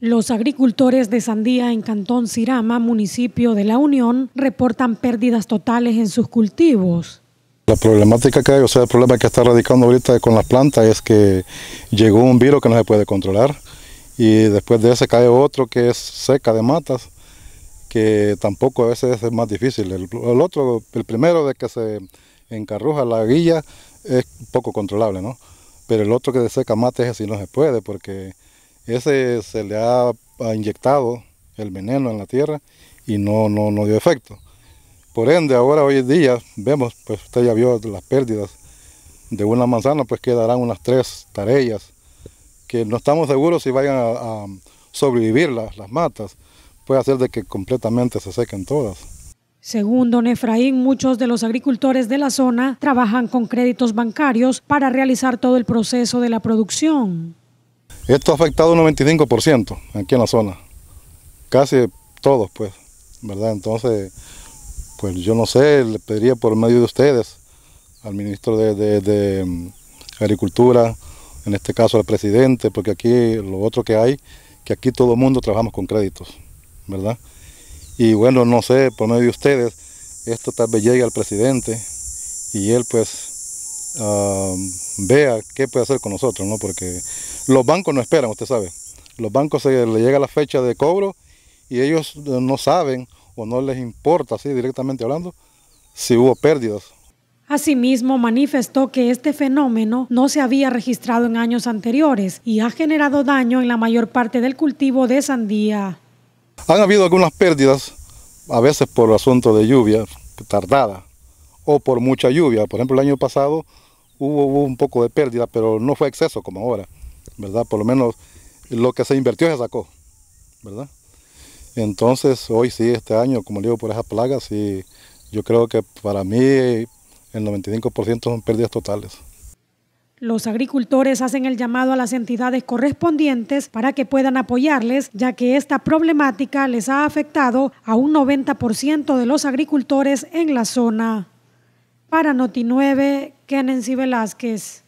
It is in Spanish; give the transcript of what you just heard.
Los agricultores de sandía en Cantón Sirama, municipio de La Unión, reportan pérdidas totales en sus cultivos. La problemática que hay, o sea, el problema que está radicando ahorita con las plantas es que llegó un virus que no se puede controlar y después de ese cae otro que es seca de matas, que tampoco a veces es más difícil. El, otro, el primero de que se encarruja la guilla es poco controlable, ¿no? Pero el otro que de seca matas es sí no se puede porque ese se le ha, inyectado el veneno en la tierra y no, no, no dio efecto. Por ende, ahora hoy en día vemos, pues usted ya vio las pérdidas de una manzana, pues quedarán unas tres tareas que no estamos seguros si vayan a, sobrevivir las, las matas. Puede hacer de que completamente se sequen todas. Según don Efraín, muchos de los agricultores de la zona trabajan con créditos bancarios para realizar todo el proceso de la producción. Esto ha afectado un 95% aquí en la zona, casi todos, pues, ¿verdad? Entonces, pues yo no sé, le pediría por medio de ustedes al ministro de, mm, Agricultura, en este caso al presidente, porque aquí lo otro que hay, que aquí todo el mundo trabajamos con créditos, ¿verdad? Y bueno, no sé, por medio de ustedes, esto tal vez llegue al presidente y él pues ah, vea qué puede hacer con nosotros, ¿no? Porque los bancos no esperan, usted sabe. Los bancos se les llega la fecha de cobro y ellos no saben o no les importa, así directamente hablando, si hubo pérdidas Asimismo, manifestó que este fenómeno no se había registrado en años anteriores y ha generado daño en la mayor parte del cultivo de sandía. Han habido algunas pérdidas, a veces por asunto de lluvia tardada o por mucha lluvia. Por ejemplo, el año pasado hubo un poco de pérdida, pero no fue exceso como ahora. ¿verdad? Por lo menos lo que se invirtió se sacó, ¿verdad? Entonces, hoy sí, este año, como digo, por esas plagas, sí, yo creo que para mí el 95% son pérdidas totales. Los agricultores hacen el llamado a las entidades correspondientes para que puedan apoyarles, ya que esta problemática les ha afectado a un 90% de los agricultores en la zona. Para Noti9, Kenensi Velázquez.